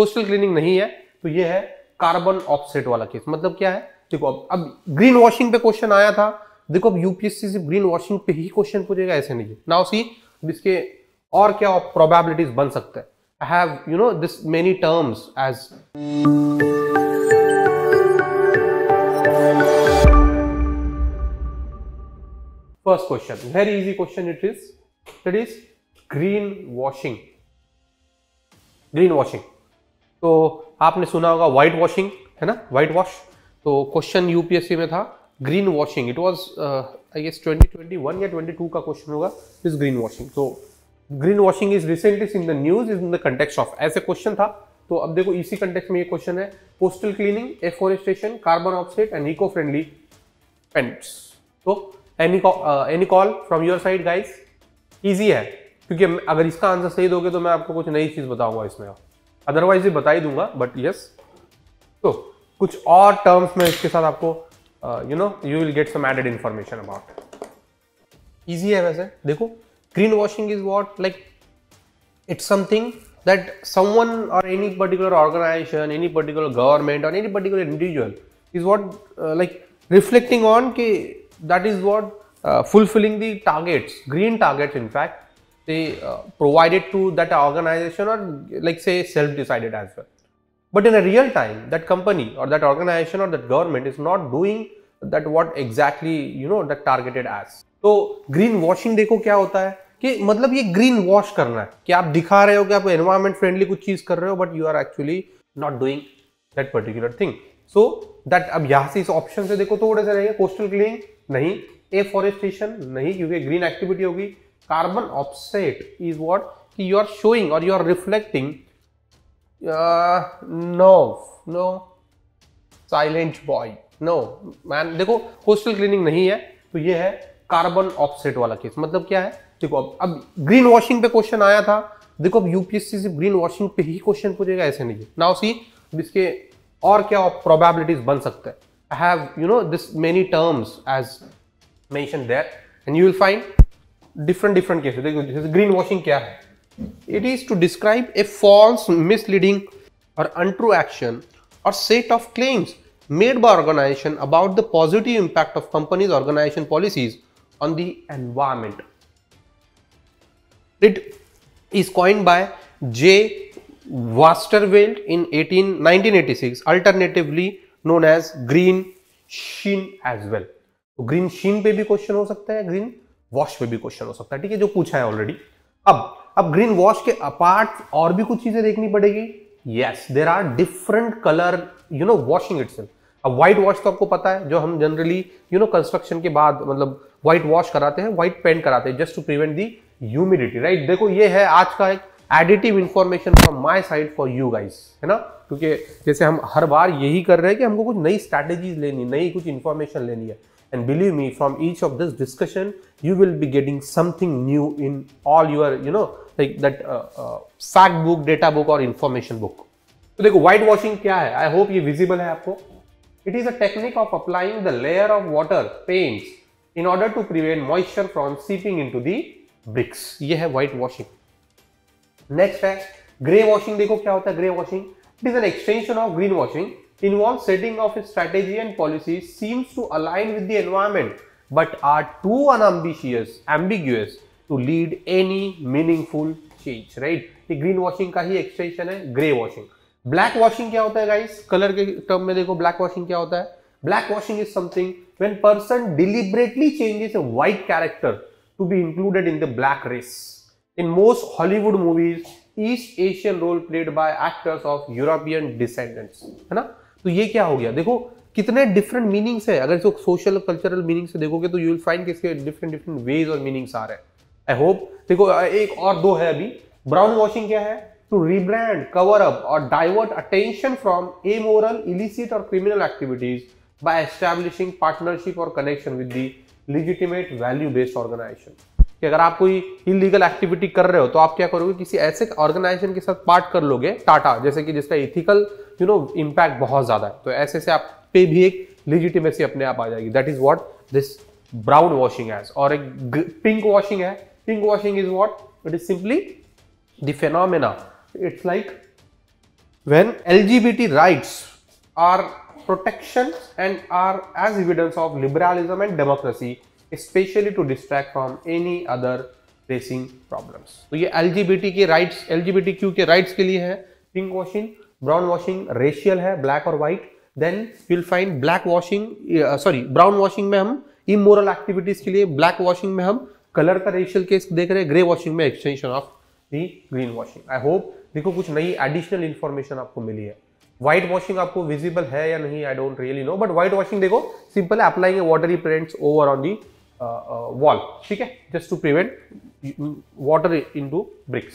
Coastal cleaning नहीं है तो ये है कार्बन ऑफसेट वाला केस मतलब क्या है देखो अब अब ग्रीन वॉशिंग पे क्वेश्चन आया था देखो अब यूपीएससी सिर्फ ग्रीन वॉशिंग पे ही क्वेश्चन पूछेगा ऐसे नहीं नाउ सी इसके और क्या प्रोबेबिलिटीज बन सकते हैं I have you know this many terms as first question very easy question it is it is green washing green washing तो आपने सुना होगा वाइट वॉशिंग है ना वाइट वॉश तो क्वेश्चन यूपीएससी में था green washing it was I guess twenty twenty या ट्वेंटी टू का क्वेश्चन होगा इज ग्रीन वॉशिंग तो green washing is recently in the news is in the context of ऐसे क्वेश्चन था तो अब देखो इसी कंटेक्स में ये क्वेश्चन है postal cleaning afforestation carbon offset and eco friendly paints तो any any call from your side guys easy है क्योंकि अगर इसका आंसर सही दोगे तो मैं आपको कुछ नई चीज़ बताऊंगा इसमें अदरवाइज ही बता ही दूंगा बट यस तो कुछ और टर्म्स में इसके साथ आपको you know you will get some added information about easy है वैसे देखो green washing is what like it's something that someone और any particular organization any particular government और any particular individual is what like reflecting on कि that is what fulfilling the targets green targets in fact they uh, provided to that organization or like say self-decided as well. But in a real time, that company or that organization or that government is not doing that what exactly you know that targeted as. तो green washing देखो क्या होता है कि मतलब ये green wash करना है कि आप दिखा रहे हो कि आप एनवायरमेंट फ्रेंडली कुछ चीज़ कर रहे हो but you are actually not doing that particular thing so that अब यहाँ से इस ऑप्शन से देखो थोड़े से रहेगा कोस्टल क्लीनिंग नहीं एफॉरेस्टेशन नहीं क्योंकि ग्रीन एक्टिविटी होगी carbon offset is what you are showing or you are reflecting uh, no no silent boy no man देखो होस्टल क्लीनिंग नहीं है तो ये है कार्बन ऑफसेट वाला केस मतलब क्या है देखो अब अब ग्रीन वॉशिंग पे क्वेश्चन आया था देखो अब यूपीएससी सिर्फ ग्रीन वॉशिंग पे ही क्वेश्चन पूछेगा ऐसे नहीं नाउ सी इसके और क्या प्रोबेबिलिटीज बन सकते हैं I have you know this many terms as mention there and you will find different different cases देखो जैसे ग्रीन वॉशिंग क्या है it is to describe a false misleading और अनट्रू एक्शन और set of claims made by organization about the positive impact of companies organization policies on the environment it is coin by J Westerveld in 18 1986 alternatively known as green sheen as well green sheen पे भी question हो सकता है green wash में भी question हो सकता है ठीक है जो पूछा है ऑलरेडी अब अब ग्रीन वॉश के अपार्ट और भी कुछ चीजें देखनी पड़ेगी yes there are different colour you know washing it अब व्हाइट वॉश तो आपको पता है जो हम जनरली यू नो कंस्ट्रक्शन के बाद मतलब व्हाइट वॉश कराते हैं व्हाइट पेंट कराते हैं just to prevent the humidity right देखो ये है आज का एक additive information from my side for you guys है ना क्योंकि जैसे हम हर बार यही कर रहे हैं कि हमको कुछ नई स्ट्रैटेजीज लेनी नई कुछ इन्फॉर्मेशन लेनी है and believe me from each of this discussion you will be getting something new in all your you know like that uh, uh, fact book data book or information book So, देखो white washing क्या है I hope ये visible है आपको it is a technique of applying the layer of water paints in order to prevent moisture from seeping into the bricks ये है white washing next है grey washing देखो क्या होता है grey washing it is an extension of green washing involves setting of a strategy and policy seems to align with the environment but are too unambitious, ambiguous to lead any meaningful change, right? The greenwashing का ही extension है, grey washing. Black washing क्या होता है guys? Color के term में देखो black washing क्या होता है? Black washing is something when person deliberately changes a white character to be included in the black race. In most Hollywood movies, East Asian role played by actors of European descendants, है ना? तो ये क्या हो गया देखो कितने different meanings है अगर इसको सोशल कल्चरल से देखोगे तो यू विल फाइंड कि इसके डिफरेंट डिफरेंट वेज और मीनिंग्स आ रहे हैं आई होप देखो एक और दो है अभी ब्राउन वॉशिंग क्या है टू रीब्रांड कवर अप और divert attention from amoral illicit और criminal activities by establishing partnership और connection with the legitimate value based organization कि अगर आप कोई इलीगल एक्टिविटी कर रहे हो तो आप क्या करोगे किसी ऐसे ऑर्गेनाइजेशन के साथ पार्ट कर लोगे टाटा जैसे कि जिसका इथिकल यू नो इम्पैक्ट बहुत ज़्यादा है तो ऐसे से आप पे भी एक लिजिटिमेसी अपने आप आ जाएगी that is what this brown washing as और एक पिंक वॉशिंग है pink washing is what it is simply दिनोमिना it's like B T right are protection and are as evidence of liberalism and democracy specially to distract from any other racing problems तो ये L K rights L Q K rights के लिए है pink washing brown washing racial है black और white then you'll find black washing sorry brown washing में हम immoral activities के लिए ब्लैक वॉशिंग में हम कलर का रेशियल केस देख रहे हैं ग्रे वॉशिंग में extension of the green washing I hope देखो कुछ नई एडिशनल इन्फॉर्मेशन आपको मिली है व्हाइट वॉशिंग आपको विजिबल है या नहीं I don't really know but white washing देखो simple applying watery prints over on the Uh, uh, wall, okay? just to prevent water into bricks.